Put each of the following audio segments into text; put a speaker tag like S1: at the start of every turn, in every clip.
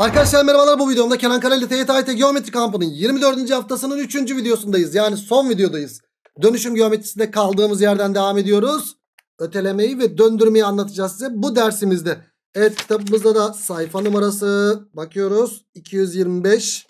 S1: Arkadaşlar merhabalar bu videomda Kenan Karaylı TYT Geometri Kampı'nın 24. haftasının 3. videosundayız. Yani son videodayız. Dönüşüm geometrisinde kaldığımız yerden devam ediyoruz. Ötelemeyi ve döndürmeyi anlatacağız size bu dersimizde. Evet kitabımızda da sayfa numarası bakıyoruz. 225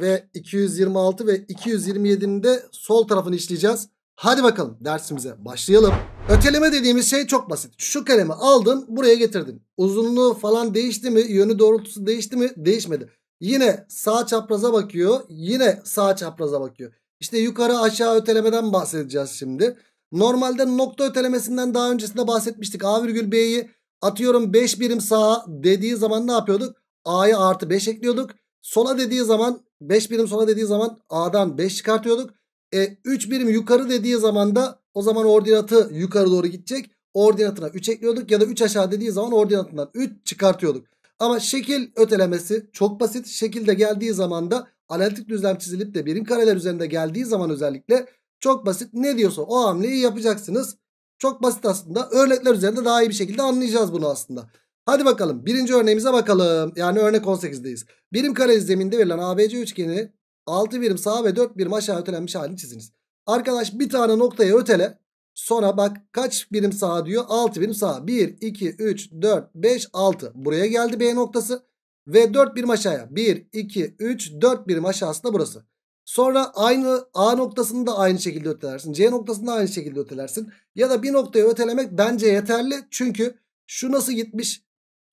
S1: ve 226 ve 227'nin de sol tarafını işleyeceğiz. Hadi bakalım dersimize başlayalım. Öteleme dediğimiz şey çok basit. Şu kalemi aldın, buraya getirdin. Uzunluğu falan değişti mi? Yönü doğrultusu değişti mi? Değişmedi. Yine sağ çapraza bakıyor. Yine sağ çapraza bakıyor. İşte yukarı aşağı ötelemeden bahsedeceğiz şimdi. Normalde nokta ötelemesinden daha öncesinde bahsetmiştik. A virgül B'yi atıyorum 5 birim sağa dediği zaman ne yapıyorduk? A'ya artı 5 ekliyorduk. Sola dediği zaman 5 birim sola dediği zaman A'dan 5 çıkartıyorduk. E, 3 birim yukarı dediği zaman da o zaman ordinatı yukarı doğru gidecek. Ordinatına 3 ekliyorduk ya da 3 aşağı dediği zaman ordinatından 3 çıkartıyorduk. Ama şekil ötelemesi çok basit. Şekilde geldiği zaman da analitik düzlem çizilip de birim kareler üzerinde geldiği zaman özellikle çok basit. Ne diyorsa o hamleyi yapacaksınız. Çok basit aslında. Örnekler üzerinde daha iyi bir şekilde anlayacağız bunu aslında. Hadi bakalım birinci örneğimize bakalım. Yani örnek 18'deyiz. Birim kare zeminde verilen ABC üçgeni 6 birim sağa ve 4 birim aşağı ötelenmiş halini çiziniz. Arkadaş bir tane noktaya ötele. Sonra bak kaç birim sağa diyor? 6 birim sağa. 1, 2, 3, 4, 5, 6. Buraya geldi B noktası. Ve 4 birim aşağıya. 1, 2, 3, 4 birim aşağısı da burası. Sonra aynı A noktasını da aynı şekilde ötelersin. C noktasını da aynı şekilde ötelersin. Ya da bir noktaya ötelemek bence yeterli. Çünkü şu nasıl gitmiş?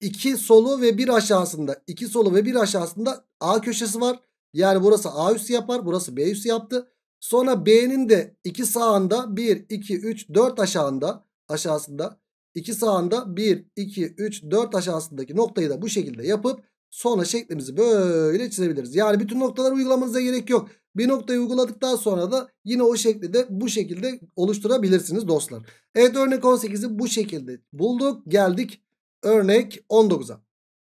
S1: 2 solu ve 1 aşağısında. 2 solu ve 1 aşağısında A köşesi var. Yani burası A üssü yapar. Burası B üssü yaptı. Sonra B'nin de iki sağında 1, 2, 3, 4 aşağında aşağısında iki sağında 1, 2, 3, 4 aşağısındaki noktayı da bu şekilde yapıp sonra şeklimizi böyle çizebiliriz. Yani bütün noktaları uygulamanıza gerek yok. Bir noktayı uyguladıktan sonra da yine o şekli de bu şekilde oluşturabilirsiniz dostlar. Evet örnek 18'i bu şekilde bulduk. Geldik örnek 19'a.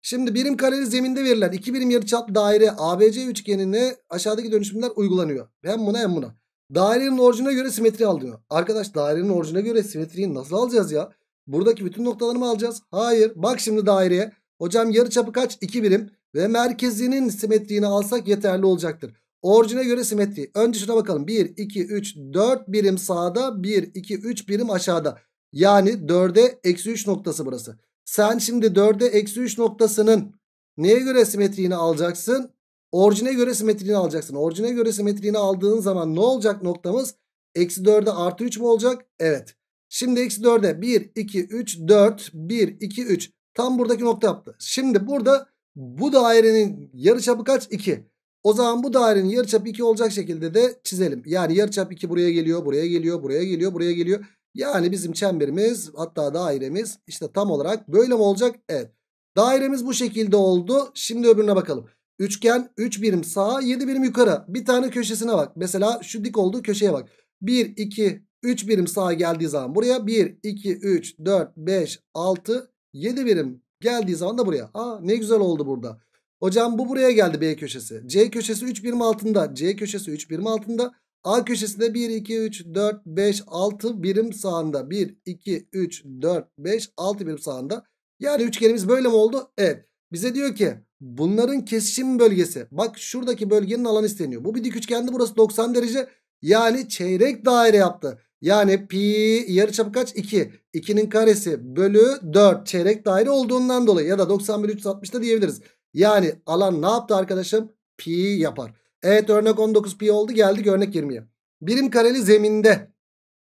S1: Şimdi birim kareli zeminde verilen iki birim yarıçaplı daire ABC üçgenine aşağıdaki dönüşümler uygulanıyor. Hem buna hem buna. Dairenin orijine göre simetri alınıyor. Arkadaş dairenin orijine göre simetriyi nasıl alacağız ya? Buradaki bütün noktaları mı alacağız? Hayır. Bak şimdi daireye. Hocam yarıçapı kaç? 2 birim. Ve merkezinin simetriğini alsak yeterli olacaktır. Orijine göre simetri. Önce şuna bakalım. 1, 2, 3, 4 birim sağda. 1, 2, 3 birim aşağıda. Yani 4'e eksi 3 noktası burası. Sen şimdi 4'e eksi 3 noktasının neye göre simetriğini alacaksın? Orijine göre simetriğini alacaksın. Orijine göre simetriğini aldığın zaman ne olacak noktamız? Eksi 4'e artı 3 mü olacak? Evet. Şimdi eksi 4'e 1, 2, 3, 4, 1, 2, 3. Tam buradaki nokta yaptı. Şimdi burada bu dairenin yarıçapı kaç? 2. O zaman bu dairenin yarıçapı 2 olacak şekilde de çizelim. Yani yarıçap 2 buraya geliyor, buraya geliyor, buraya geliyor, buraya geliyor. Yani bizim çemberimiz hatta dairemiz işte tam olarak böyle mi olacak? Evet. Dairemiz bu şekilde oldu. Şimdi öbürüne bakalım. Üçgen 3 birim sağa 7 birim yukarı. Bir tane köşesine bak. Mesela şu dik olduğu köşeye bak. 1, 2, 3 birim sağa geldiği zaman buraya 1, 2, 3, 4, 5, 6, 7 birim geldiği zaman da buraya. Aa ne güzel oldu burada. Hocam bu buraya geldi B köşesi. C köşesi 3 birim altında. C köşesi 3 birim altında. A köşesinde 1, 2, 3, 4, 5, 6 birim sağında. 1, 2, 3, 4, 5, 6 birim sağında. Yani üçgenimiz böyle mi oldu? Evet. Bize diyor ki bunların kesişim bölgesi. Bak şuradaki bölgenin alanı isteniyor. Bu bir dik üçgende burası 90 derece. Yani çeyrek daire yaptı. Yani pi yarıçapı kaç? 2. 2'nin karesi bölü 4 çeyrek daire olduğundan dolayı ya da 90 bölü 360 da diyebiliriz. Yani alan ne yaptı arkadaşım? Pi yapar. Evet örnek 19 pi oldu geldik örnek 20'ye. Birim kareli zeminde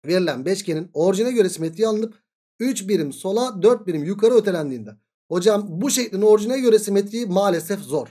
S1: verilen beşgenin orijine göre simetriği alınıp 3 birim sola 4 birim yukarı ötelendiğinde. Hocam bu şeklin orijine göre simetriği maalesef zor.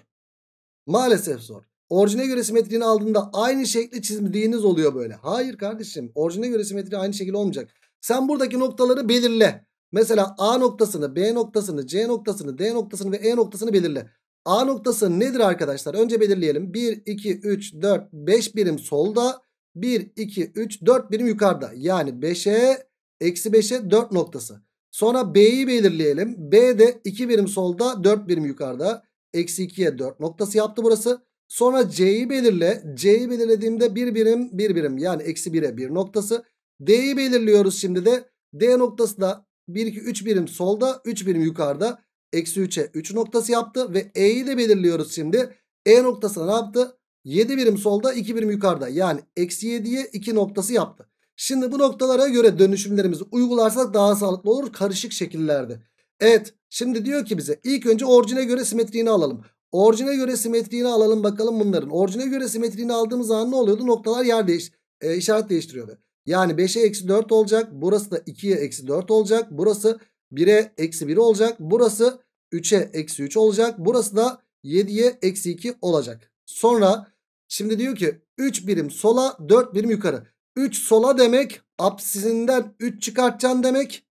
S1: Maalesef zor. Orijine göre simetriğini aldığında aynı şekli çizdiğiniz oluyor böyle. Hayır kardeşim orijine göre simetri aynı şekilde olmayacak. Sen buradaki noktaları belirle. Mesela A noktasını, B noktasını, C noktasını, D noktasını ve E noktasını belirle. A noktası nedir arkadaşlar? Önce belirleyelim. 1, 2, 3, 4, 5 birim solda. 1, 2, 3, 4 birim yukarıda. Yani 5'e, eksi 5'e 4 noktası. Sonra B'yi belirleyelim. B de 2 birim solda, 4 birim yukarıda. Eksi 2'ye 4 noktası yaptı burası. Sonra C'yi belirle. C'yi belirlediğimde 1 birim, 1 birim. Yani eksi 1'e 1 noktası. D'yi belirliyoruz şimdi de. D noktası da 1, 2, 3 birim solda, 3 birim yukarıda. Eksi 3'e 3 noktası yaptı. Ve E'yi de belirliyoruz şimdi. E noktasına ne yaptı? 7 birim solda 2 birim yukarıda. Yani eksi 7'ye 2 noktası yaptı. Şimdi bu noktalara göre dönüşümlerimizi uygularsak daha sağlıklı olur. Karışık şekillerde. Evet şimdi diyor ki bize ilk önce orijine göre simetriğini alalım. Orijine göre simetriğini alalım bakalım bunların. Orijine göre simetriğini aldığımız zaman ne oluyordu? Noktalar yer değiş e, işaret değiştiriyordu. Yani 5'e eksi 4 olacak. Burası da 2'ye eksi 4 olacak. Burası 1'e eksi 1 olacak. Burası 3'e eksi 3 olacak. Burası da 7'ye eksi 2 olacak. Sonra şimdi diyor ki 3 birim sola 4 birim yukarı. 3 sola demek apsisinden 3 çıkartacaksın demek.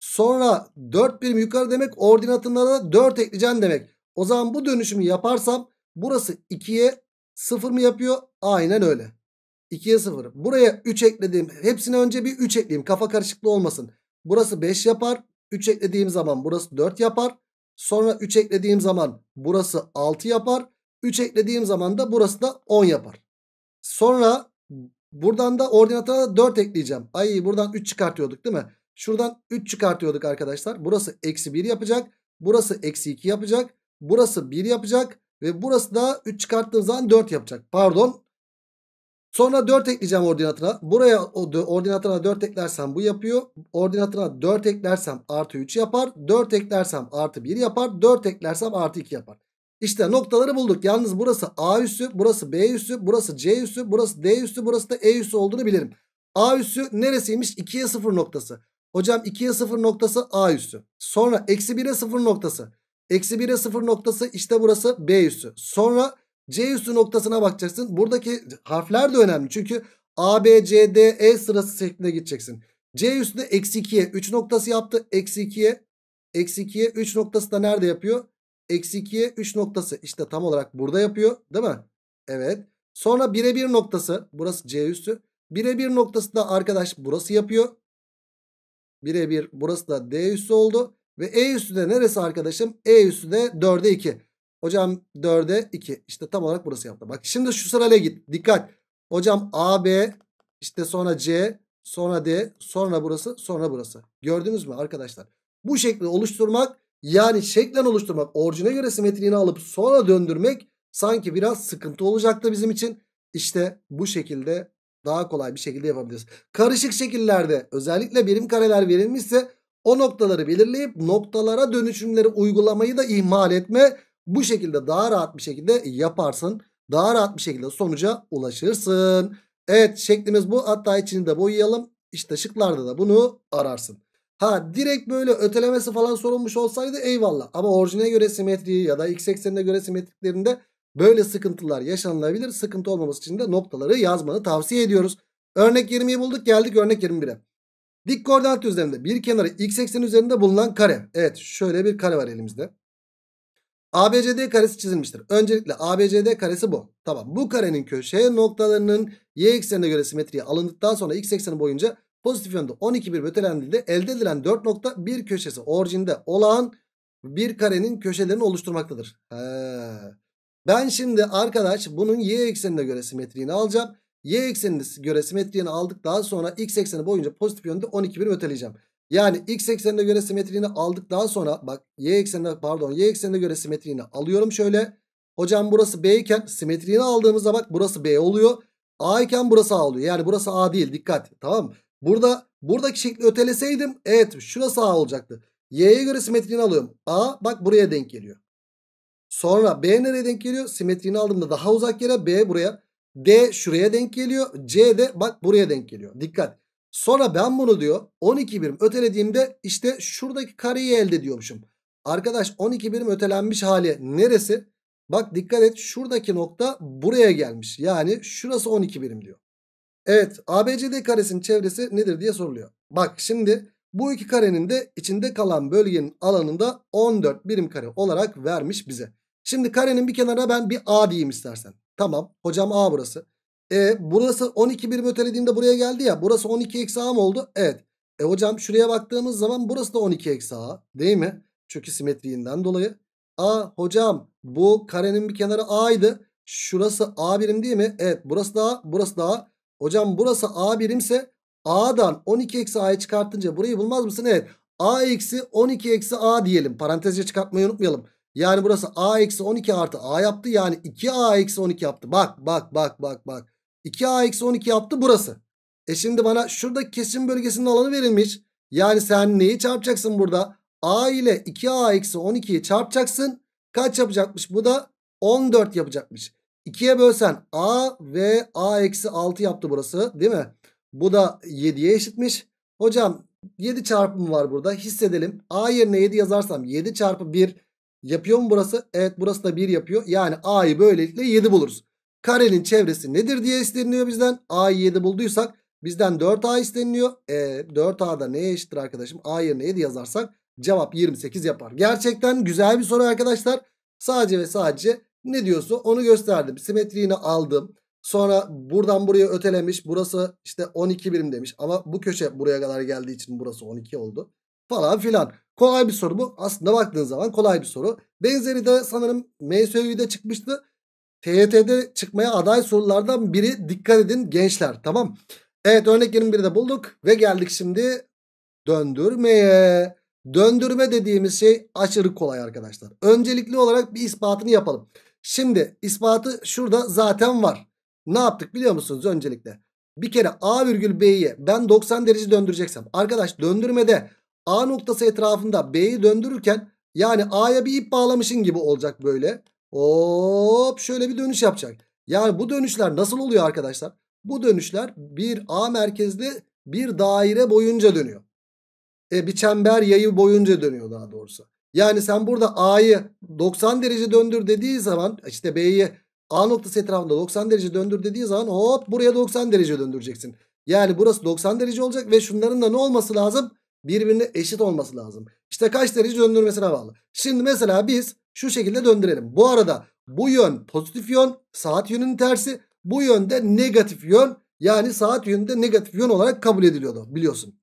S1: Sonra 4 birim yukarı demek ordinatınlara 4 ekleyeceksin demek. O zaman bu dönüşümü yaparsam burası 2'ye 0 mı yapıyor? Aynen öyle. 2'ye 0. Buraya 3 ekledim. Hepsine önce bir 3 ekleyeyim. Kafa karışıklığı olmasın. Burası 5 yapar. 3 eklediğim zaman burası 4 yapar. Sonra 3 eklediğim zaman burası 6 yapar. 3 eklediğim zaman da burası da 10 yapar. Sonra buradan da ordinatına 4 ekleyeceğim. Ay buradan 3 çıkartıyorduk değil mi? Şuradan 3 çıkartıyorduk arkadaşlar. Burası eksi 1 yapacak. Burası eksi 2 yapacak. Burası 1 yapacak. Ve burası da 3 çıkarttığım zaman 4 yapacak. Pardon Sonra 4 ekleyeceğim ordinatına. Buraya ordinatına 4 eklersem bu yapıyor. Ordinatına 4 eklersem artı 3 yapar. 4 eklersem artı 1 yapar. 4 eklersem artı 2 yapar. İşte noktaları bulduk. Yalnız burası A üssü, burası B üssü, burası C üssü, burası D üssü, burası da E üssü olduğunu bilirim. A üssü neresiymiş? 2'ye 0 noktası. Hocam 2'ye 0 noktası A üssü. Sonra eksi 1'e 0 noktası. Eksi 1'e 0 noktası işte burası B üssü. Sonra C üstü noktasına bakacaksın. Buradaki harfler de önemli. Çünkü A, B, C, D, E sırası şeklinde gideceksin. C üstüne eksi 2'ye 3 noktası yaptı. Eksi 2'ye eksi 2'ye 3 noktası da nerede yapıyor? Eksi 2'ye 3 noktası işte tam olarak burada yapıyor değil mi? Evet. Sonra birebir noktası burası C üstü. Birebir noktası da arkadaş burası yapıyor. Birebir burası da D üstü oldu. Ve E üstü de neresi arkadaşım? E üstü de 4'e 2. Hocam 4'e 2. İşte tam olarak burası yaptı. Bak şimdi şu sırayla git. Dikkat. Hocam A, B işte sonra C sonra D sonra burası sonra burası. Gördünüz mü arkadaşlar? Bu şekli oluşturmak yani şeklen oluşturmak orijine göre simetriğini alıp sonra döndürmek sanki biraz sıkıntı olacaktı bizim için. İşte bu şekilde daha kolay bir şekilde yapabiliriz. Karışık şekillerde özellikle birim kareler verilmişse o noktaları belirleyip noktalara dönüşümleri uygulamayı da ihmal etme. Bu şekilde daha rahat bir şekilde yaparsın. Daha rahat bir şekilde sonuca ulaşırsın. Evet şeklimiz bu. Hatta içini de boyayalım. İşte şıklarda da bunu ararsın. Ha direkt böyle ötelemesi falan sorulmuş olsaydı eyvallah. Ama orijine göre simetriği ya da x eksenine göre simetriklerinde böyle sıkıntılar yaşanılabilir. Sıkıntı olmaması için de noktaları yazmanı tavsiye ediyoruz. Örnek 20'yi bulduk geldik örnek 21'e. Dik koordinat düzleminde bir kenarı x ekseni üzerinde bulunan kare. Evet şöyle bir kare var elimizde. ABCD karesi çizilmiştir. Öncelikle ABCD karesi bu. Tamam bu karenin köşe noktalarının y eksenine göre simetriye alındıktan sonra x ekseni boyunca pozitif yönde 12 bir bötelendiğinde elde edilen 4 nokta bir köşesi orijinde olan bir karenin köşelerini oluşturmaktadır. He. Ben şimdi arkadaş bunun y eksenine göre simetriğini alacağım. Y eksenine göre simetriğini aldıktan sonra x ekseni boyunca pozitif yönde 12 bir öteleyeceğim. Yani x eksenine göre simetriğini daha sonra bak y eksenine pardon y eksenine göre simetriğini alıyorum şöyle. Hocam burası b iken simetriğini aldığımızda bak burası b oluyor. A iken burası A oluyor. Yani burası A değil dikkat tamam mı? Burada buradaki şekli öteleseydim evet şurası A olacaktı. Y'ye göre simetriğini alıyorum. A bak buraya denk geliyor. Sonra B nereye denk geliyor? Simetriğini aldığımda daha uzak yere B buraya. D şuraya denk geliyor. C de bak buraya denk geliyor. Dikkat. Sonra ben bunu diyor 12 birim ötelediğimde işte şuradaki kareyi elde ediyormuşum. Arkadaş 12 birim ötelenmiş hali neresi? Bak dikkat et şuradaki nokta buraya gelmiş. Yani şurası 12 birim diyor. Evet ABCD karesinin çevresi nedir diye soruluyor. Bak şimdi bu iki karenin de içinde kalan bölgenin alanında 14 birim kare olarak vermiş bize. Şimdi karenin bir kenara ben bir A diyeyim istersen. Tamam hocam A burası. E burası 12 birim ötelediğimde buraya geldi ya. Burası 12 eksi a mı oldu? Evet. E hocam şuraya baktığımız zaman burası da 12 eksi a değil mi? Çünkü simetriğinden dolayı. A hocam bu karenin bir kenarı a'ydı. Şurası a birim değil mi? Evet burası da a burası da a. Hocam burası a birimse a'dan 12 eksi a'yı çıkartınca burayı bulmaz mısın? Evet a eksi 12 eksi a diyelim. Parantezce çıkartmayı unutmayalım. Yani burası a eksi 12 artı a yaptı. Yani 2a eksi 12 yaptı. Bak bak bak bak bak. 2A eksi 12 yaptı burası. E şimdi bana şuradaki kesim bölgesinin alanı verilmiş. Yani sen neyi çarpacaksın burada? A ile 2A eksi 12'yi çarpacaksın. Kaç yapacakmış? Bu da 14 yapacakmış. 2'ye bölsen A ve A eksi 6 yaptı burası değil mi? Bu da 7'ye eşitmiş. Hocam 7 çarpımı var burada hissedelim. A yerine 7 yazarsam 7 çarpı 1 yapıyor mu burası? Evet burası da 1 yapıyor. Yani A'yı böylelikle 7 buluruz. Karenin çevresi nedir diye isteniliyor bizden. a 7 bulduysak bizden 4A isteniliyor. E, 4A'da neye eşittir arkadaşım? A yerine 7 yazarsak cevap 28 yapar. Gerçekten güzel bir soru arkadaşlar. Sadece ve sadece ne diyorsa onu gösterdim. Simetriğini aldım. Sonra buradan buraya ötelemiş. Burası işte 12 birim demiş. Ama bu köşe buraya kadar geldiği için burası 12 oldu. Falan filan. Kolay bir soru bu. Aslında baktığın zaman kolay bir soru. Benzeri de sanırım MSÜ'de çıkmıştı. TYT'de çıkmaya aday sorulardan biri dikkat edin gençler tamam. Evet örnek 21'i de bulduk ve geldik şimdi döndürmeye. Döndürme dediğimiz şey aşırı kolay arkadaşlar. Öncelikli olarak bir ispatını yapalım. Şimdi ispatı şurada zaten var. Ne yaptık biliyor musunuz öncelikle? Bir kere A virgül B'yi ben 90 derece döndüreceksem. Arkadaş döndürmede A noktası etrafında B'yi döndürürken yani A'ya bir ip bağlamışın gibi olacak böyle. Hop şöyle bir dönüş yapacak. Yani bu dönüşler nasıl oluyor arkadaşlar? Bu dönüşler bir A merkezli bir daire boyunca dönüyor. E, bir çember yayı boyunca dönüyor daha doğrusu. Yani sen burada A'yı 90 derece döndür dediği zaman işte B'yi A noktası etrafında 90 derece döndür dediği zaman hop buraya 90 derece döndüreceksin. Yani burası 90 derece olacak ve şunların da ne olması lazım? Birbirine eşit olması lazım. İşte kaç derece döndürmesine bağlı. Şimdi mesela biz şu şekilde döndürelim. Bu arada bu yön pozitif yön saat yönünün tersi. Bu yönde negatif yön yani saat yönünde negatif yön olarak kabul ediliyordu biliyorsun.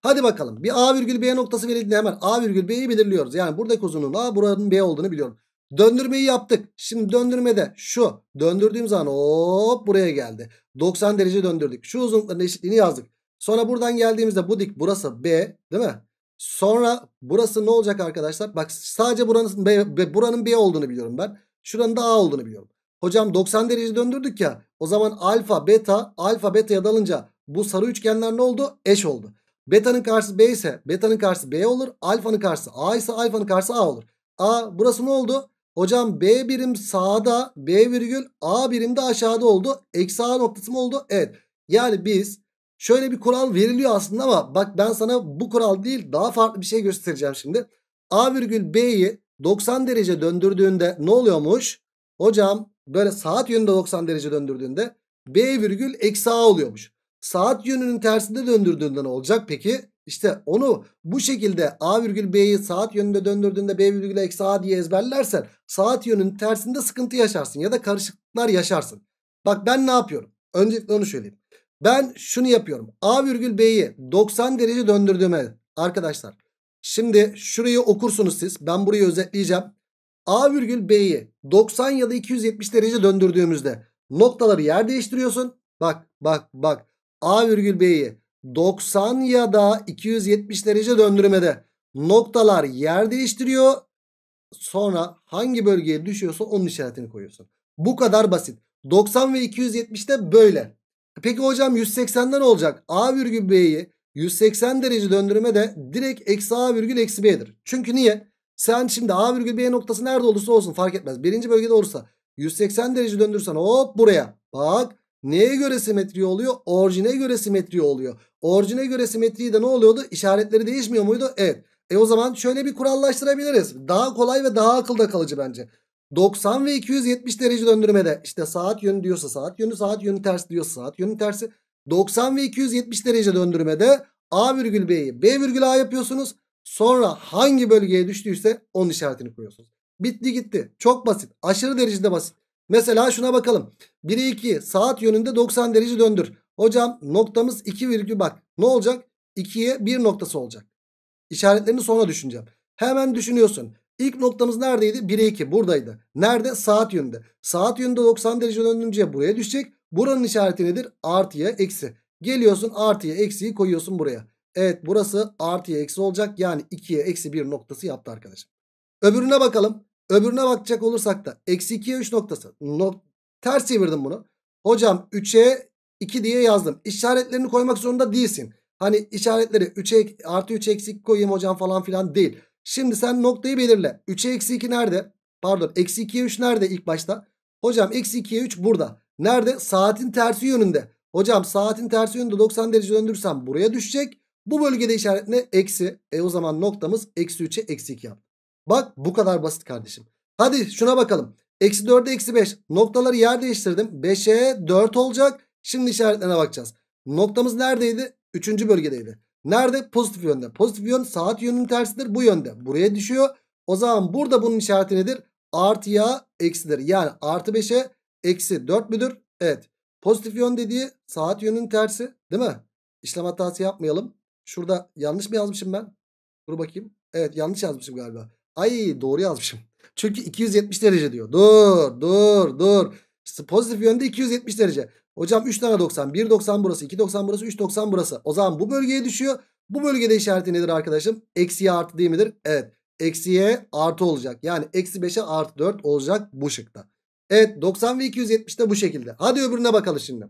S1: Hadi bakalım bir A virgül B noktası verildiğinde hemen A virgül B'yi belirliyoruz. Yani buradaki uzunluğun A buranın B olduğunu biliyorum. Döndürmeyi yaptık. Şimdi döndürmede şu döndürdüğüm zaman hop buraya geldi. 90 derece döndürdük. Şu uzunlukların eşitliğini yazdık. Sonra buradan geldiğimizde bu dik burası B değil mi? Sonra burası ne olacak arkadaşlar? Bak sadece buranın B, buranın B olduğunu biliyorum ben. Şuranın da A olduğunu biliyorum. Hocam 90 derece döndürdük ya. O zaman alfa beta alfa beta'ya dalınca bu sarı üçgenler ne oldu? Eş oldu. Beta'nın karşısı B ise beta'nın karşısı B olur. Alfa'nın karşısı A ise alfa'nın karşısı A olur. A burası ne oldu? Hocam B birim sağda B virgül A birim de aşağıda oldu. Eksi A noktası mı oldu? Evet. Yani biz Şöyle bir kural veriliyor aslında ama bak ben sana bu kural değil daha farklı bir şey göstereceğim şimdi. A virgül B'yi 90 derece döndürdüğünde ne oluyormuş? Hocam böyle saat yönünde 90 derece döndürdüğünde B virgül eksi A oluyormuş. Saat yönünün tersinde döndürdüğünde ne olacak peki? İşte onu bu şekilde A virgül B'yi saat yönünde döndürdüğünde B virgül eksi A diye ezberlersen saat yönünün tersinde sıkıntı yaşarsın ya da karışıklıklar yaşarsın. Bak ben ne yapıyorum? Öncelikle onu söyleyeyim. Ben şunu yapıyorum. A virgül B'yi 90 derece döndürdüğüme arkadaşlar. Şimdi şurayı okursunuz siz. Ben burayı özetleyeceğim. A virgül B'yi 90 ya da 270 derece döndürdüğümüzde noktaları yer değiştiriyorsun. Bak bak bak. A virgül B'yi 90 ya da 270 derece döndürmede noktalar yer değiştiriyor. Sonra hangi bölgeye düşüyorsa onun işaretini koyuyorsun. Bu kadar basit. 90 ve 270 de böyle. E peki hocam 180'den olacak. A virgül B'yi 180 derece döndürme de direkt eksi A virgül eksi B'dir. Çünkü niye? Sen şimdi A virgül B noktası nerede olursa olsun fark etmez. Birinci bölgede olursa 180 derece döndürsen hop buraya. Bak neye göre simetri oluyor? Orjine göre simetri oluyor. Orjine göre simetriyi de ne oluyordu? İşaretleri değişmiyor muydu? Evet. E o zaman şöyle bir kurallaştırabiliriz. Daha kolay ve daha akılda kalıcı bence. 90 ve 270 derece döndürmede işte saat yönü diyorsa saat yönü saat yönü ters diyorsa saat yönü tersi 90 ve 270 derece döndürmede A virgül B'yi B virgül A yapıyorsunuz. Sonra hangi bölgeye düştüyse onun işaretini koyuyorsunuz. Bitti gitti. Çok basit. Aşırı derecede basit. Mesela şuna bakalım. 1'e 2 saat yönünde 90 derece döndür. Hocam noktamız 2 virgül bak. Ne olacak? 2'ye 1 noktası olacak. İşaretlerini sonra düşüneceğim. Hemen düşünüyorsun. İlk noktamız neredeydi? 1'e 2 buradaydı. Nerede? Saat yönünde. Saat yönünde 90 derece döndüğünce buraya düşecek. Buranın işareti nedir? Artıya eksi. Geliyorsun artıya eksiyi koyuyorsun buraya. Evet burası artıya eksi olacak. Yani 2'ye eksi 1 noktası yaptı arkadaşım. Öbürüne bakalım. Öbürüne bakacak olursak da eksi 2'ye 3 noktası. Nok Ters çevirdim bunu. Hocam 3'e 2 diye yazdım. İşaretlerini koymak zorunda değilsin. Hani işaretleri 3'e artı 3 eksik koyayım hocam falan filan değil. Şimdi sen noktayı belirle. 3'e eksi 2 nerede? Pardon eksi 2'ye 3 nerede ilk başta? Hocam eksi 2'ye 3 burada. Nerede? Saatin tersi yönünde. Hocam saatin tersi yönünde 90 derece döndürsem buraya düşecek. Bu bölgede işaret ne? Eksi. E o zaman noktamız eksi 3'e eksi 2 yap. Bak bu kadar basit kardeşim. Hadi şuna bakalım. Eksi 4'e eksi 5. Noktaları yer değiştirdim. 5'e 4 olacak. Şimdi işaretlerine bakacağız. Noktamız neredeydi? 3. bölgedeydi. Nerede? Pozitif yönde. Pozitif yön saat yönünün tersidir. Bu yönde. Buraya düşüyor. O zaman burada bunun işareti nedir? Artı Artıya eksidir. Yani artı 5'e eksi 4 müdür? Evet. Pozitif yön dediği saat yönünün tersi değil mi? İşlem hatası yapmayalım. Şurada yanlış mı yazmışım ben? Dur bakayım. Evet yanlış yazmışım galiba. Ay doğru yazmışım. Çünkü 270 derece diyor. Dur dur dur. pozitif yönde 270 derece. Hocam 3 tane 90. 1.90 burası. 2.90 burası. 3.90 burası. O zaman bu bölgeye düşüyor. Bu bölgede işareti nedir arkadaşım? Eksiye artı değil midir? Evet. Eksiye artı olacak. Yani eksi 5'e artı 4 olacak bu şıkta. Evet 90 ve 270 de bu şekilde. Hadi öbürüne bakalım şimdi.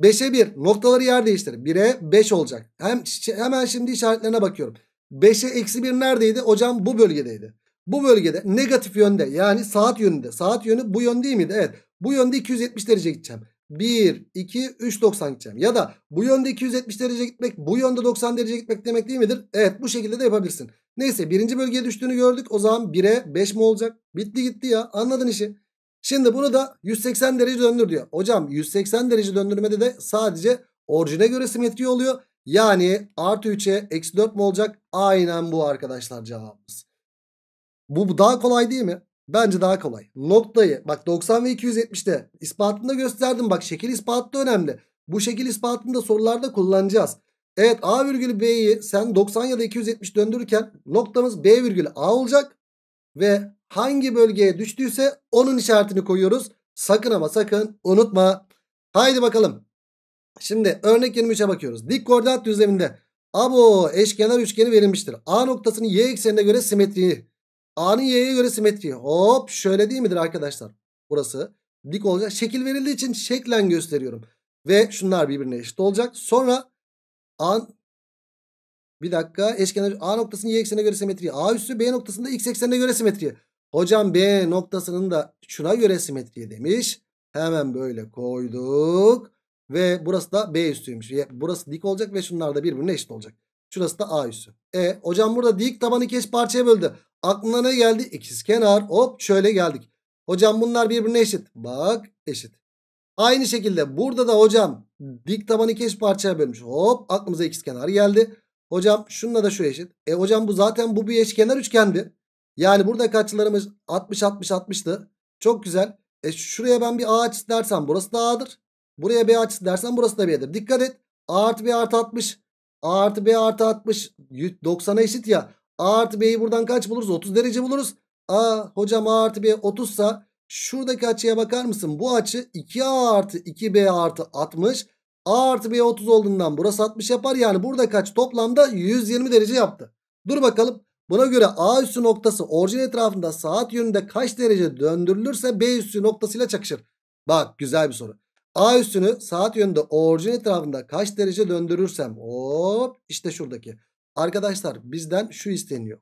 S1: 5'e 1 noktaları yer değiştir. 1'e 5 olacak. Hem, hemen şimdi işaretlerine bakıyorum. 5'e eksi 1 neredeydi? Hocam bu bölgedeydi. Bu bölgede negatif yönde yani saat yönünde. Saat yönü bu yön değil miydi? Evet. Bu yönde 270 derece gideceğim. 1, 2, 3, 90 gideceğim. Ya da bu yönde 270 derece gitmek, bu yönde 90 derece gitmek demek değil midir? Evet bu şekilde de yapabilirsin. Neyse birinci bölgeye düştüğünü gördük. O zaman 1'e 5 mi olacak? Bitti gitti ya anladın işi. Şimdi bunu da 180 derece döndür diyor. Hocam 180 derece döndürmede de sadece orijine göre simetri oluyor. Yani artı 3'e eksi 4 mi olacak? Aynen bu arkadaşlar cevabımız. Bu daha kolay değil mi? Bence daha kolay. Noktayı bak 90 ve 270'te ispatında gösterdim. Bak şekil ispatı da önemli. Bu şekil ispatını da sorularda kullanacağız. Evet A virgülü B'yi sen 90 ya da 270 döndürürken noktamız B virgülü A olacak. Ve hangi bölgeye düştüyse onun işaretini koyuyoruz. Sakın ama sakın unutma. Haydi bakalım. Şimdi örnek 23'e bakıyoruz. Dik koordinat düzleminde abo eşkenar üçgeni verilmiştir. A noktasının y eksenine göre simetriği A'nın y'ye göre simetriği. Hop şöyle değil midir arkadaşlar? Burası dik olacak. Şekil verildiği için şeklen gösteriyorum. Ve şunlar birbirine eşit olacak. Sonra A bir dakika eşkenar A noktasının y eksenine göre simetriği. A üstü, B noktasında x eksenine göre simetriği. Hocam B noktasının da şuna göre simetriği demiş. Hemen böyle koyduk. Ve burası da B üstüymüş. Burası dik olacak ve şunlar da birbirine eşit olacak. Şurası da A üssü. E hocam burada dik tabanı iki eş parçaya böldü. Aklına ne geldi? İkiz kenar. Hop şöyle geldik. Hocam bunlar birbirine eşit. Bak eşit. Aynı şekilde burada da hocam dik tabanı iki eş parçaya bölmüş. Hop aklımıza ikiz kenar geldi. Hocam şununla da şu eşit. E hocam bu zaten bu bir eşkenar üçgendi. Yani buradaki açılarımız 60 60 60'tı. Çok güzel. E şuraya ben bir A açısı dersem burası da A'dır. Buraya B açısı dersen burası da B'dir. Dikkat et. A artı B artı 60. A artı B artı 60 90'a eşit ya. A artı B'yi buradan kaç buluruz? 30 derece buluruz. A hocam A artı B 30 sa şuradaki açıya bakar mısın? Bu açı 2A artı 2B artı 60. A artı B 30 olduğundan burası 60 yapar. Yani burada kaç? Toplamda 120 derece yaptı. Dur bakalım. Buna göre A üssü noktası orijin etrafında saat yönünde kaç derece döndürülürse B üssü noktasıyla çakışır. Bak güzel bir soru. A üstünü saat yönünde orijin etrafında kaç derece döndürürsem hop işte şuradaki. Arkadaşlar bizden şu isteniyor.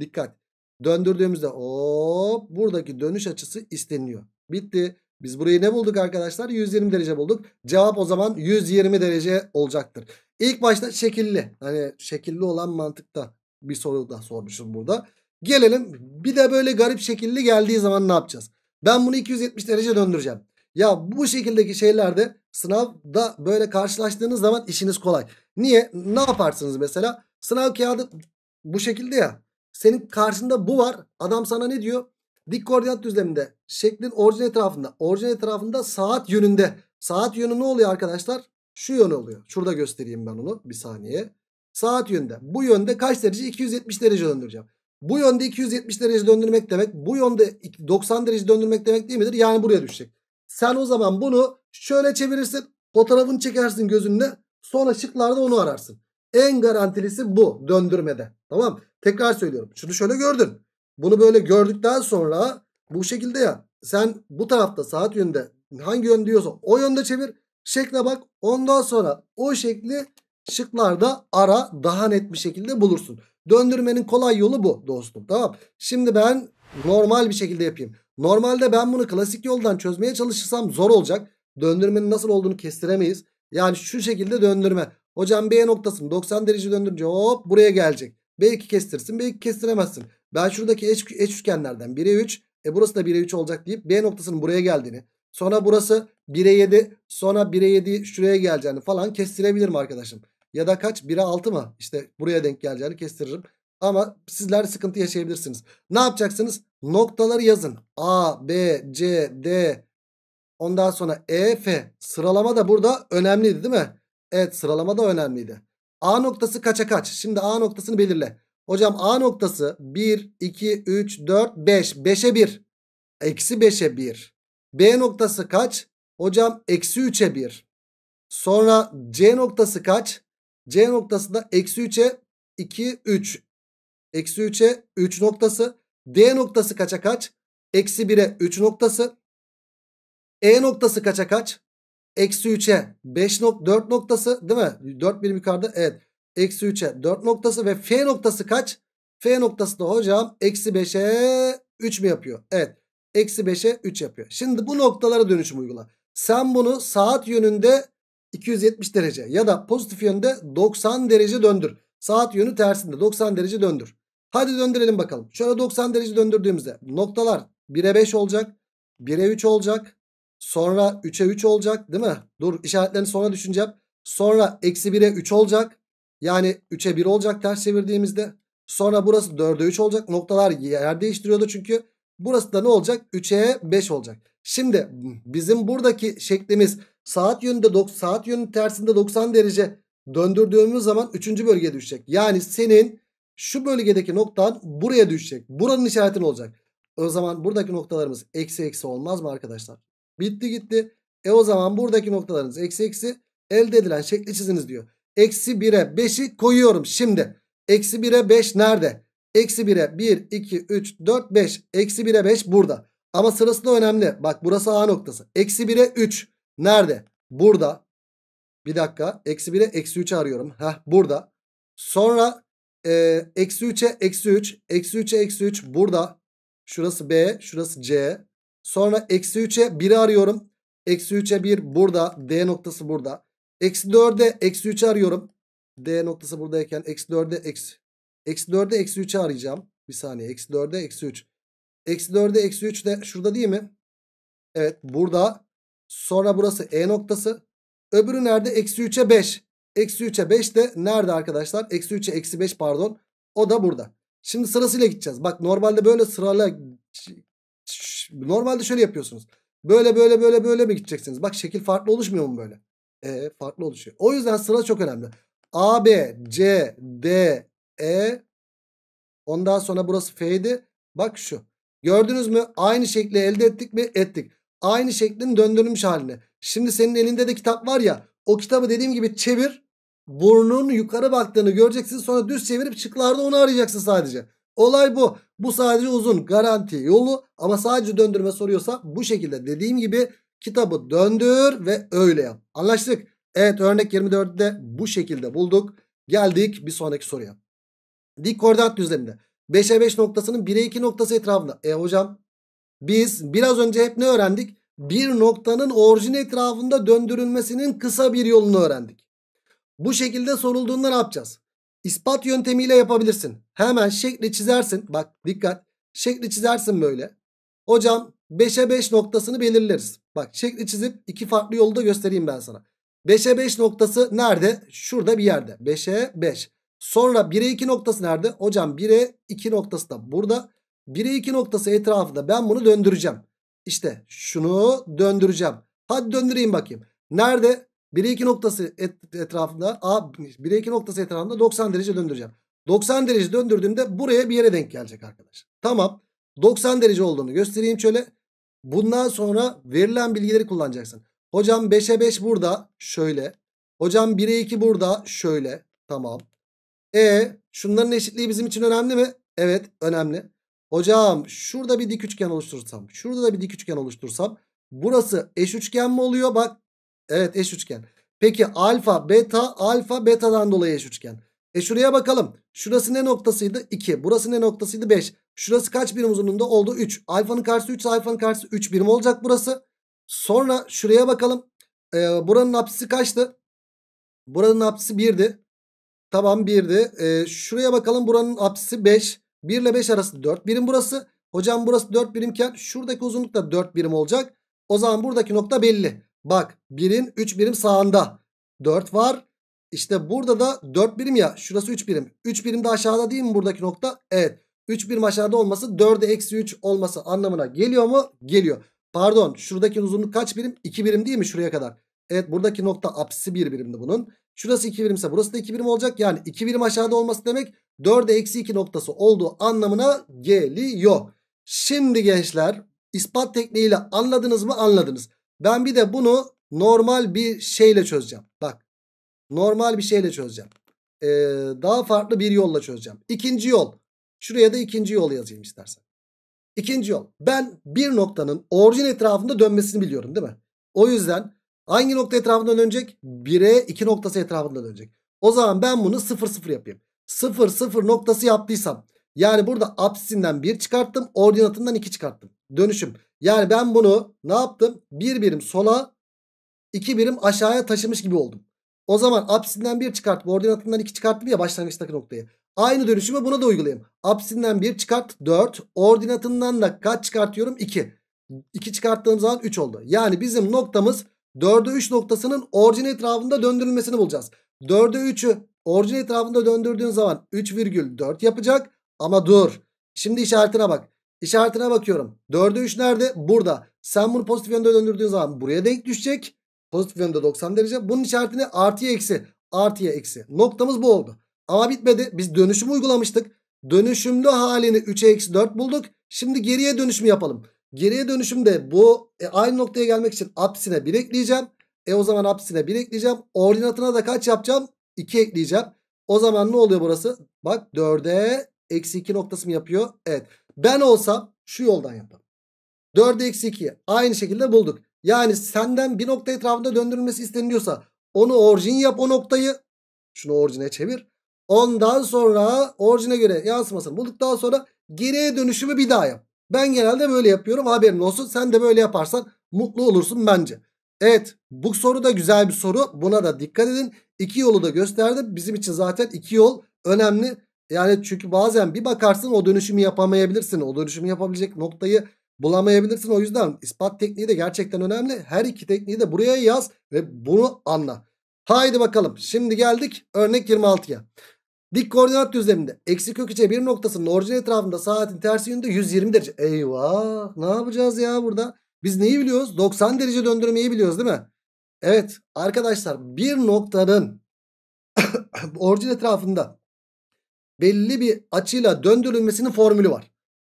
S1: Dikkat. Döndürdüğümüzde hop buradaki dönüş açısı isteniyor. Bitti. Biz burayı ne bulduk arkadaşlar? 120 derece bulduk. Cevap o zaman 120 derece olacaktır. İlk başta şekilli. Hani şekilli olan mantıkta bir soru da sormuşum burada. Gelelim bir de böyle garip şekilli geldiği zaman ne yapacağız? Ben bunu 270 derece döndüreceğim. Ya bu şekildeki şeylerde sınavda böyle karşılaştığınız zaman işiniz kolay. Niye? Ne yaparsınız mesela? Sınav kağıdı bu şekilde ya. Senin karşında bu var. Adam sana ne diyor? Dik koordinat düzleminde şeklin orijin etrafında. Orijin etrafında saat yönünde. Saat yönü ne oluyor arkadaşlar? Şu yönü oluyor. Şurada göstereyim ben onu bir saniye. Saat yönde. Bu yönde kaç derece? 270 derece döndüreceğim. Bu yönde 270 derece döndürmek demek. Bu yönde 90 derece döndürmek demek değil midir? Yani buraya düşecek. Sen o zaman bunu şöyle çevirirsin. Fotoğrafını çekersin gözünle. Sonra şıklarda onu ararsın. En garantilisi bu döndürmede. Tamam Tekrar söylüyorum. Şunu şöyle gördün. Bunu böyle gördükten sonra bu şekilde ya. Sen bu tarafta saat yönünde hangi yön diyorsa o yönde çevir. Şekle bak. Ondan sonra o şekli şıklarda ara daha net bir şekilde bulursun. Döndürmenin kolay yolu bu dostum. Tamam. Şimdi ben normal bir şekilde yapayım. Normalde ben bunu klasik yoldan çözmeye çalışırsam zor olacak. Döndürmenin nasıl olduğunu kestiremeyiz. Yani şu şekilde döndürme. Hocam B noktasını 90 derece döndürünce hop buraya gelecek. B2 kestirsin B2 kestiremezsin. Ben şuradaki eş, eş üçgenlerden 1'e 3 e burası da 1'e 3 olacak deyip B noktasının buraya geldiğini sonra burası 1'e 7 sonra 1'e 7 şuraya geleceğini falan kestirebilirim arkadaşım. Ya da kaç 1'e 6 mı İşte buraya denk geleceğini kestiririm. Ama sizler sıkıntı yaşayabilirsiniz. Ne yapacaksınız? Noktaları yazın. A, B, C, D. Ondan sonra E, F. Sıralama da burada önemliydi değil mi? Evet sıralama da önemliydi. A noktası kaça kaç? Şimdi A noktasını belirle. Hocam A noktası 1, 2, 3, 4, 5. 5'e 1. Eksi 5'e 1. B noktası kaç? Hocam eksi 3'e 1. Sonra C noktası kaç? C noktasında eksi 3'e 2, 3. Eksi 3'e 3 noktası. D noktası kaça kaç? Eksi 1'e 3 noktası. E noktası kaça kaç? Eksi 3'e 5 nok 4 noktası değil mi? 4 birim yukarıda evet. Eksi 3'e 4 noktası ve F noktası kaç? F noktası da hocam eksi 5'e 3 mü yapıyor? Evet. Eksi 5'e 3 yapıyor. Şimdi bu noktalara dönüşüm uygula. Sen bunu saat yönünde 270 derece ya da pozitif yönde 90 derece döndür. Saat yönü tersinde 90 derece döndür. Hadi döndürelim bakalım. Şöyle 90 derece döndürdüğümüzde noktalar 1'e 5 olacak. 1'e 3 olacak. Sonra 3'e 3 olacak değil mi? Dur işaretlerini sonra düşüneceğim. Sonra eksi 1'e 3 olacak. Yani 3'e 1 olacak ters çevirdiğimizde. Sonra burası 4'e 3 olacak. Noktalar yer değiştiriyordu çünkü. Burası da ne olacak? 3'e 5 olacak. Şimdi bizim buradaki şeklimiz saat yönünde saat yönünün tersinde 90 derece döndürdüğümüz zaman 3. bölgeye düşecek. Yani senin şu bölgedeki noktan buraya düşecek. Buranın işaretin olacak. E, o zaman buradaki noktalarımız eksi eksi olmaz mı arkadaşlar? Bitti gitti. E o zaman buradaki noktalarınız eksi eksi elde edilen şekli çiziniz diyor. Eksi 1'e 5'i koyuyorum şimdi. Eksi 1'e 5 nerede? Eksi 1'e 1, 2, 3, 4, 5. Eksi 1'e 5 burada. Ama sırası da önemli. Bak burası A noktası. Eksi 1'e 3. Nerede? Burada. Bir dakika. Eksi 1'e eksi 3'ü arıyorum. Heh burada. Sonra ee, eksi 3'e eksi 3. Eksi 3'e eksi 3 burada. Şurası B. Şurası C. Sonra eksi 3'e 1'i arıyorum. Eksi 3'e 1 burada. D noktası burada. Eksi 4'e eksi 3'ü arıyorum. D noktası buradayken eksi 4'e eksi. Eksi 4'e eksi 3'ü arayacağım. Bir saniye. Eksi 4'e eksi 3. Eksi 4'e eksi 3 de şurada değil mi? Evet burada. Sonra burası E noktası. Öbürü nerede? Eksi 3'e 5. Eksi 3'e 5 de nerede arkadaşlar? Eksi 3'e eksi 5 pardon. O da burada. Şimdi sırasıyla gideceğiz. Bak normalde böyle sırala normalde şöyle yapıyorsunuz. Böyle böyle böyle böyle mi gideceksiniz? Bak şekil farklı oluşmuyor mu böyle? E, farklı oluşuyor. O yüzden sıra çok önemli. A, B, C, D, E. Ondan sonra burası F'ydi. Bak şu. Gördünüz mü? Aynı şekli elde ettik mi? Ettik. Aynı şeklin döndürülmüş halini. Şimdi senin elinde de kitap var ya. O kitabı dediğim gibi çevir. Burnunun yukarı baktığını göreceksin. Sonra düz çevirip çıklarda onu arayacaksın sadece. Olay bu. Bu sadece uzun garanti yolu ama sadece döndürme soruyorsa bu şekilde dediğim gibi kitabı döndür ve öyle yap. Anlaştık. Evet örnek 24'de bu şekilde bulduk. Geldik bir sonraki soruya. Dik koordinat düzleminde 5'e 5 noktasının 1'e 2 noktası etrafında. E hocam biz biraz önce hep ne öğrendik? Bir noktanın orijin etrafında döndürülmesinin kısa bir yolunu öğrendik. Bu şekilde sorulduğunda ne yapacağız? İspat yöntemiyle yapabilirsin. Hemen şekli çizersin. Bak dikkat. Şekli çizersin böyle. Hocam 5'e 5 noktasını belirleriz. Bak şekli çizip iki farklı yolda göstereyim ben sana. 5'e 5 noktası nerede? Şurada bir yerde. 5'e 5. Sonra 1'e 2 noktası nerede? Hocam 1'e 2 noktası da burada. 1'e 2 noktası etrafında ben bunu döndüreceğim. İşte şunu döndüreceğim. Hadi döndüreyim bakayım. Nerede? 1'e 2 noktası et, etrafında A 1'e 2 noktası etrafında 90 derece döndüreceğim. 90 derece döndürdüğümde buraya bir yere denk gelecek arkadaşlar. Tamam. 90 derece olduğunu göstereyim şöyle. Bundan sonra verilen bilgileri kullanacaksın. Hocam 5'e 5 burada şöyle. Hocam 1'e 2 burada şöyle. Tamam. E şunların eşitliği bizim için önemli mi? Evet önemli. Hocam şurada bir dik üçgen oluştursam. Şurada da bir dik üçgen oluştursam. Burası eş üçgen mi oluyor? Bak Evet eş üçgen. Peki alfa beta alfa betadan dolayı eş üçgen. E şuraya bakalım. Şurası ne noktasıydı? 2. Burası ne noktasıydı? 5. Şurası kaç birim uzunluğunda oldu? 3. Alfanın karşısı 3 alfanın karşısı 3 birim olacak burası. Sonra şuraya bakalım. Ee, buranın apsisi kaçtı? Buranın apsisi 1'di. Tamam 1'di. Ee, şuraya bakalım buranın apsisi 5. 1 ile 5 arası 4 birim burası. Hocam burası 4 birimken şuradaki uzunluk da 4 birim olacak. O zaman buradaki nokta belli. Bak 1'in 3 birim sağında 4 var. İşte burada da 4 birim ya. Şurası 3 birim. 3 birim de aşağıda değil mi buradaki nokta? Evet. 3 birim aşağıda olması 4'e eksi 3 olması anlamına geliyor mu? Geliyor. Pardon şuradaki uzunluk kaç birim? 2 birim değil mi şuraya kadar? Evet buradaki nokta apsisi 1 bir birimdi bunun. Şurası 2 birimse burası da 2 birim olacak. Yani 2 birim aşağıda olması demek 4'e eksi 2 noktası olduğu anlamına geliyor. Şimdi gençler ispat tekniğiyle anladınız mı anladınız. Ben bir de bunu normal bir şeyle çözeceğim. Bak normal bir şeyle çözeceğim. Ee, daha farklı bir yolla çözeceğim. İkinci yol. Şuraya da ikinci yol yazayım istersen. İkinci yol. Ben bir noktanın orijin etrafında dönmesini biliyorum değil mi? O yüzden hangi nokta etrafında dönecek? 1'e 2 noktası etrafında dönecek. O zaman ben bunu 0 0 yapayım. 0 0 noktası yaptıysam yani burada absisinden 1 çıkarttım. Ordinatından 2 çıkarttım dönüşüm. Yani ben bunu ne yaptım? Bir birim sola iki birim aşağıya taşımış gibi oldum. O zaman apsinden bir çıkartıp ordinatından iki çıkarttım ya başlangıçtaki noktayı. Aynı dönüşümü buna da uygulayayım. Apsinden bir çıkart 4. Ordinatından da kaç çıkartıyorum? 2. 2 çıkarttığım zaman 3 oldu. Yani bizim noktamız 4'e 3 noktasının orijin etrafında döndürülmesini bulacağız. 4'e 3'ü orijin etrafında döndürdüğün zaman 3,4 yapacak. Ama dur. Şimdi işaretine bak. İşaretine bakıyorum. 4'e 3 nerede? Burada. Sen bunu pozitif yönde döndürdüğün zaman buraya denk düşecek. Pozitif yönde 90 derece. Bunun işaretini artıya eksi. Artıya eksi. Noktamız bu oldu. Ama bitmedi. Biz dönüşüm uygulamıştık. Dönüşümlü halini 3'e eksi 4 bulduk. Şimdi geriye dönüşüm yapalım. Geriye dönüşümde bu e, aynı noktaya gelmek için apsine 1 ekleyeceğim. E o zaman apsine 1 ekleyeceğim. Ordinatına da kaç yapacağım? 2 ekleyeceğim. O zaman ne oluyor burası? Bak 4'e eksi 2 noktası mı yapıyor? Evet. Ben olsam şu yoldan yaparım. 4 eksi 2 aynı şekilde bulduk. Yani senden bir nokta etrafında döndürülmesi isteniliyorsa onu orijin yap o noktayı. Şunu orijine çevir. Ondan sonra orijine göre yansımasını bulduktan sonra geriye dönüşümü bir daha yap. Ben genelde böyle yapıyorum haberin olsun. Sen de böyle yaparsan mutlu olursun bence. Evet bu soru da güzel bir soru. Buna da dikkat edin. İki yolu da gösterdi. Bizim için zaten iki yol önemli. Yani çünkü bazen bir bakarsın o dönüşümü yapamayabilirsin. O dönüşümü yapabilecek noktayı bulamayabilirsin. O yüzden ispat tekniği de gerçekten önemli. Her iki tekniği de buraya yaz ve bunu anla. Haydi bakalım. Şimdi geldik örnek 26'ya. Dik koordinat düzleminde eksi kök içe bir noktasının orijin etrafında saatin tersi yönünde 120 derece. Eyvah ne yapacağız ya burada? Biz neyi biliyoruz? 90 derece döndürmeyi biliyoruz değil mi? Evet arkadaşlar bir noktanın orijin etrafında belli bir açıyla döndürülmesinin formülü var.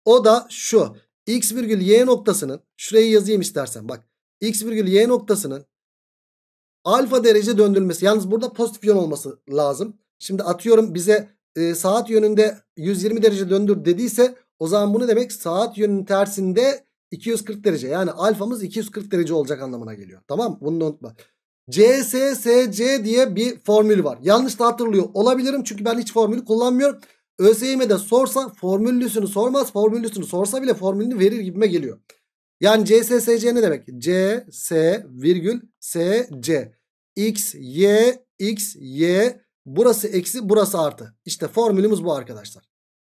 S1: O da şu. X virgül Y noktasının şurayı yazayım istersen bak. X virgül Y noktasının alfa derece döndürülmesi. Yalnız burada pozitif yön olması lazım. Şimdi atıyorum bize e, saat yönünde 120 derece döndür dediyse o zaman bunu demek? Saat yönünün tersinde 240 derece. Yani alfamız 240 derece olacak anlamına geliyor. Tamam mı? Bunu da unutma. CSSC diye bir formül var. Yanlış da hatırlıyor olabilirim çünkü ben hiç formülü kullanmıyorum. ÖSYM de sorsa formüllüsünü sormaz. Formüllüsünü sorsa bile formülünü verir gibime geliyor. Yani CSSC ne demek? C, S, virgül, S, C. X, Y, X, Y. Burası eksi, burası artı. İşte formülümüz bu arkadaşlar.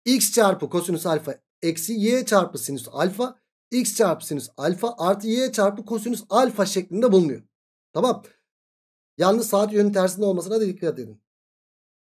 S1: X çarpı kosinüs alfa eksi Y çarpı sinüs alfa. X çarpı sinüs alfa artı Y çarpı kosinüs alfa şeklinde bulunuyor. Tamam. Yalnız saat yönü tersinde olmasına da dikkat edin.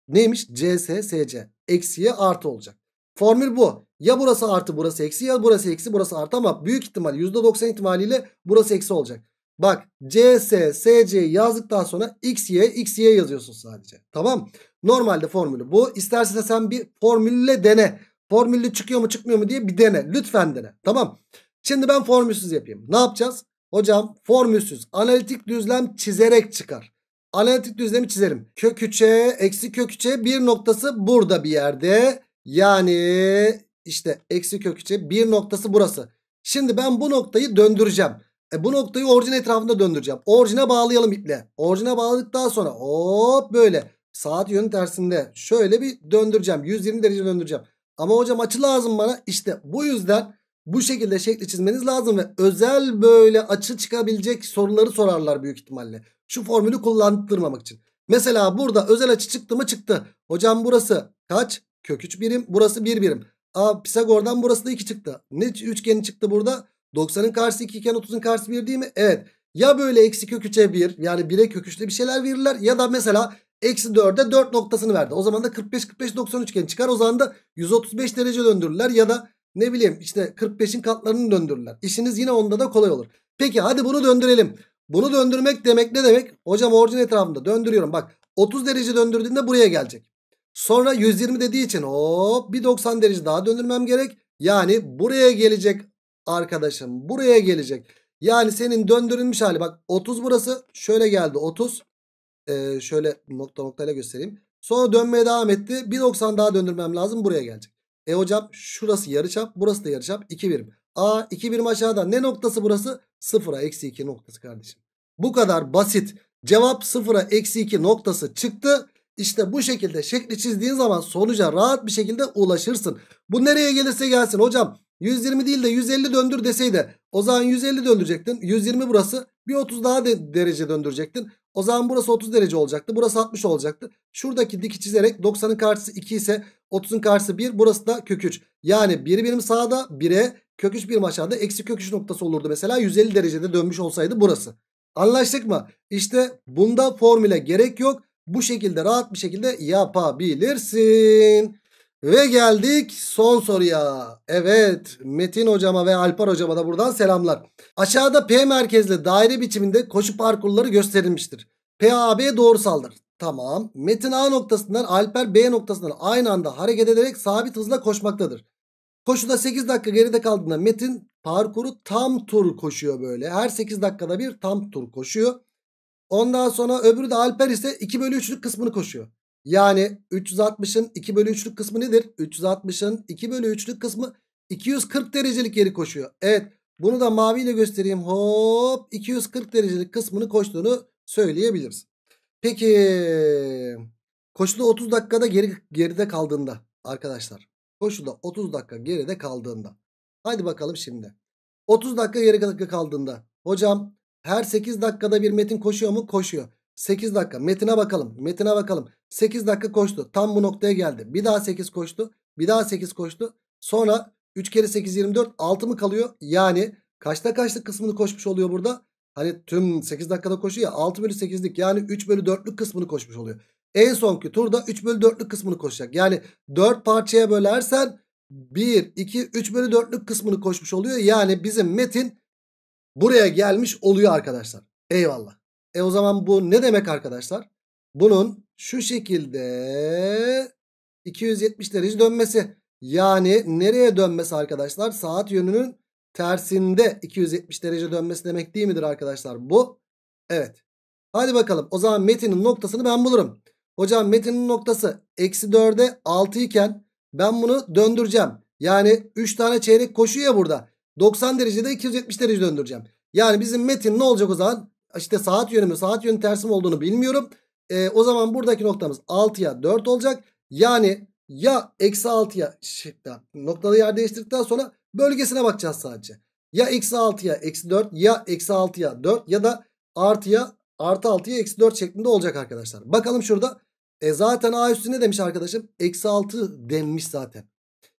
S1: Neymiş? CS, SC. Eksiye artı olacak. Formül bu. Ya burası artı burası eksi ya burası eksi burası artı ama büyük ihtimal %90 ihtimaliyle burası eksi olacak. Bak CS, SC'yi yazdıktan sonra XY, XY yazıyorsun sadece. Tamam Normalde formülü bu. İstersen sen bir formülle dene. Formülle çıkıyor mu çıkmıyor mu diye bir dene. Lütfen dene. Tamam. Şimdi ben formülsüz yapayım. Ne yapacağız? Hocam formülsüz analitik düzlem çizerek çıkar analitik düzlemi çizelim. Kök 3'e eksi kök 3'e bir noktası burada bir yerde. Yani işte eksi kök 3'e bir noktası burası. Şimdi ben bu noktayı döndüreceğim. E bu noktayı orijin etrafında döndüreceğim. Orijine bağlayalım iple. Orijine bağladıktan sonra hop böyle saat yönü tersinde şöyle bir döndüreceğim. 120 derece döndüreceğim. Ama hocam açı lazım bana. İşte bu yüzden bu şekilde şekli çizmeniz lazım ve özel böyle açı çıkabilecek soruları sorarlar büyük ihtimalle. Şu formülü kullandırmamak için. Mesela burada özel açı çıktı mı çıktı. Hocam burası kaç? Kök 3 birim. Burası 1 bir birim. Aa, Pisagor'dan burası da 2 çıktı. Ne üçgeni çıktı burada? 90'ın karşısı 2 iken 30'un karşısı 1 değil mi? Evet. Ya böyle eksi kök 3'e 1 yani 1'e kök 3'te bir şeyler verirler. Ya da mesela eksi 4'e 4 noktasını verdi. O zaman da 45-45-90 üçgeni çıkar. O zaman da 135 derece döndürürler. Ya da ne bileyim işte 45'in katlarını döndürürler. İşiniz yine onda da kolay olur. Peki hadi bunu döndürelim. Bunu döndürmek demek ne demek? Hocam orijin etrafında döndürüyorum. Bak 30 derece döndürdüğünde buraya gelecek. Sonra 120 dediği için hop bir 90 derece daha döndürmem gerek. Yani buraya gelecek arkadaşım. Buraya gelecek. Yani senin döndürülmüş hali. Bak 30 burası. Şöyle geldi 30. Ee, şöyle nokta noktayla göstereyim. Sonra dönmeye devam etti. Bir 90 daha döndürmem lazım. Buraya gelecek. E hocam şurası yarıçap. Burası da yarıçap. 2 birim. A 2 birim aşağıda. Ne noktası burası? 0'a eksi 2 noktası kardeşim. Bu kadar basit. Cevap 0'a eksi 2 noktası çıktı. İşte bu şekilde şekli çizdiğin zaman sonuca rahat bir şekilde ulaşırsın. Bu nereye gelirse gelsin hocam. 120 değil de 150 döndür deseydi o zaman 150 döndürecektin. 120 burası bir 30 daha de derece döndürecektin. O zaman burası 30 derece olacaktı. Burası 60 olacaktı. Şuradaki diki çizerek 90'ın karşısı 2 ise 30'un karşısı 1. Burası da kök 3. Yani 1 birim sağda 1'e Kök 3 bir maçlarda eksi kök 3 noktası olurdu mesela 150 derecede dönmüş olsaydı burası. Anlaştık mı? İşte bunda formüle gerek yok. Bu şekilde rahat bir şekilde yapabilirsin. Ve geldik son soruya. Evet Metin hocama ve Alpar hocama da buradan selamlar. Aşağıda P merkezli daire biçiminde koşu parkurları gösterilmiştir. PAB doğrusaldır. Tamam. Metin A noktasından Alper B noktasından aynı anda hareket ederek sabit hızla koşmaktadır. Koşuda 8 dakika geride kaldığında Metin parkuru tam tur koşuyor böyle. Her 8 dakikada bir tam tur koşuyor. Ondan sonra öbürü de Alper ise 2 bölü 3'lük kısmını koşuyor. Yani 360'ın 2 bölü 3'lük kısmı nedir? 360'ın 2 bölü 3'lük kısmı 240 derecelik yeri koşuyor. Evet bunu da maviyle göstereyim. Hop 240 derecelik kısmını koştuğunu söyleyebiliriz. Peki koşuda 30 dakikada geri, geride kaldığında arkadaşlar koşuda 30 dakika geride kaldığında. Haydi bakalım şimdi. 30 dakika dakika kaldığında. Hocam her 8 dakikada bir metin koşuyor mu? Koşuyor. 8 dakika. Metine bakalım. Metine bakalım. 8 dakika koştu. Tam bu noktaya geldi. Bir daha 8 koştu. Bir daha 8 koştu. Sonra 3 kere 8 24. 6 mı kalıyor? Yani kaçta kaçlık kısmını koşmuş oluyor burada? Hani tüm 8 dakikada koşuyor ya 6 bölü 8'lik yani 3 bölü 4'lük kısmını koşmuş oluyor. En sonki turda 3 bölü 4'lük kısmını koşacak. Yani 4 parçaya bölersen 1, 2, 3 bölü 4'lük kısmını koşmuş oluyor. Yani bizim metin buraya gelmiş oluyor arkadaşlar. Eyvallah. E o zaman bu ne demek arkadaşlar? Bunun şu şekilde 270 derece dönmesi. Yani nereye dönmesi arkadaşlar? Saat yönünün tersinde 270 derece dönmesi demek değil midir arkadaşlar? Bu. Evet. Hadi bakalım. O zaman metinin noktasını ben bulurum. Hocam metinin noktası eksi 4'e 6 iken ben bunu döndüreceğim. Yani 3 tane çeyrek koşuyor ya burada. 90 derecede 270 derece döndüreceğim. Yani bizim metin ne olacak o zaman? İşte saat yönümü saat yönü tersim olduğunu bilmiyorum. E, o zaman buradaki noktamız 6'ya 4 olacak. Yani ya eksi 6'ya şey, noktalı yer değiştirdikten sonra bölgesine bakacağız sadece. Ya eksi 6'ya eksi 4 ya eksi 6'ya 4 ya da artıya artı 6'ya eksi 4 şeklinde olacak arkadaşlar. Bakalım şurada e zaten A üssü ne demiş arkadaşım? Eksi 6 denmiş zaten.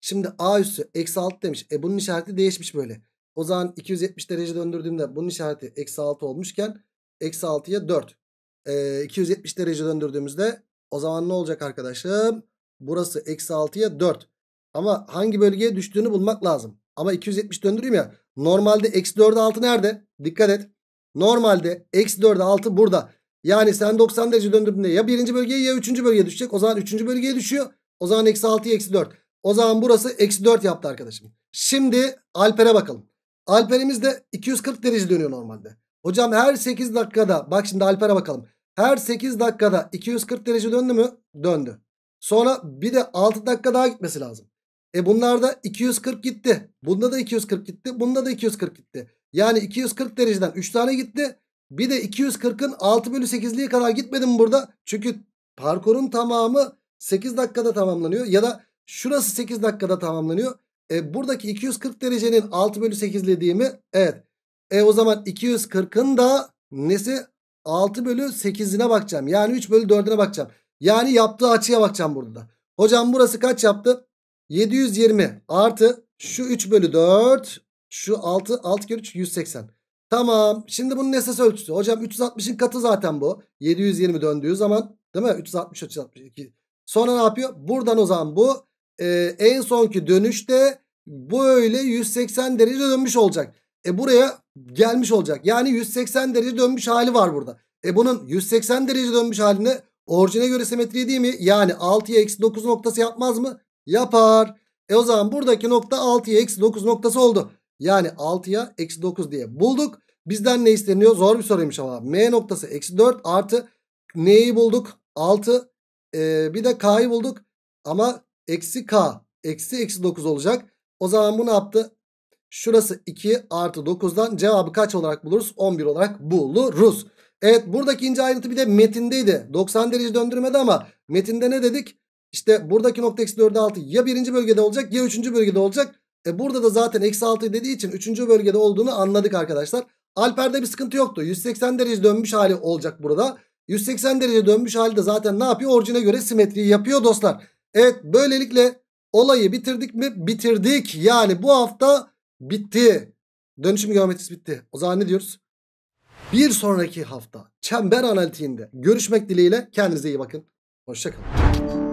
S1: Şimdi A üssü eksi 6 demiş. E bunun işareti değişmiş böyle. O zaman 270 derece döndürdüğümde bunun işareti eksi 6 olmuşken eksi 6'ya 4. E, 270 derece döndürdüğümüzde o zaman ne olacak arkadaşım? Burası eksi 6'ya 4. Ama hangi bölgeye düştüğünü bulmak lazım. Ama 270 döndüreyim ya. Normalde eksi 4'e 6 nerede? Dikkat et. Normalde eksi 4'e 6 burada. Yani sen 90 derece döndürdüğünde ya birinci bölgeye ya üçüncü bölgeye düşecek. O zaman üçüncü bölgeye düşüyor. O zaman eksi 6'ya eksi 4. O zaman burası eksi 4 yaptı arkadaşım. Şimdi Alper'e bakalım. Alper'imiz de 240 derece dönüyor normalde. Hocam her 8 dakikada bak şimdi Alper'e bakalım. Her 8 dakikada 240 derece döndü mü? Döndü. Sonra bir de 6 dakika daha gitmesi lazım. E bunlarda 240 gitti. Bunda da 240 gitti. Bunda da 240 gitti. Yani 240 dereceden 3 tane gitti. Bir de 240'ın 6 bölü 8'liğe kadar gitmedim burada. Çünkü parkurun tamamı 8 dakikada tamamlanıyor. Ya da şurası 8 dakikada tamamlanıyor. E, buradaki 240 derecenin 6 bölü 8'liği değil mi? Evet. E o zaman 240'ın da nesi? 6 bölü 8'ine bakacağım. Yani 3 bölü 4'üne bakacağım. Yani yaptığı açıya bakacağım burada da. Hocam burası kaç yaptı? 720 artı şu 3 bölü 4 şu 6 6 kere 3 180. Tamam. Şimdi bunun esas ölçüsü. Hocam 360'ın katı zaten bu. 720 döndüğü zaman değil mi? 360 362. Sonra ne yapıyor? Buradan o zaman bu e, en sonki dönüşte bu öyle 180 derece dönmüş olacak. E buraya gelmiş olacak. Yani 180 derece dönmüş hali var burada. E bunun 180 derece dönmüş halini orijine göre simetri değil mi? Yani 6'ya eksi 9 noktası yapmaz mı? Yapar. E o zaman buradaki nokta 6'ya eksi 9 noktası oldu. Yani 6'ya eksi 9 diye bulduk. Bizden ne isteniyor? Zor bir soruymuş ama. M noktası eksi 4 artı neyi bulduk? 6 ee, bir de K'yı bulduk. Ama eksi K eksi eksi 9 olacak. O zaman bu ne yaptı? Şurası 2 artı 9'dan cevabı kaç olarak buluruz? 11 olarak buluruz. Evet buradaki ince ayrıntı bir de metindeydi. 90 derece döndürmedi ama metinde ne dedik? İşte buradaki nokta eksi 4'e 6 ya birinci bölgede olacak ya üçüncü bölgede olacak. E burada da zaten eksi 6 dediği için 3. bölgede olduğunu anladık arkadaşlar. Alper'de bir sıkıntı yoktu. 180 derece dönmüş hali olacak burada. 180 derece dönmüş hali de zaten ne yapıyor? Orijine göre simetriyi yapıyor dostlar. Evet böylelikle olayı bitirdik mi? Bitirdik. Yani bu hafta bitti. Dönüşüm geometrisi bitti. O zaman ne diyoruz? Bir sonraki hafta çember analitiğinde görüşmek dileğiyle kendinize iyi bakın. Hoşçakalın.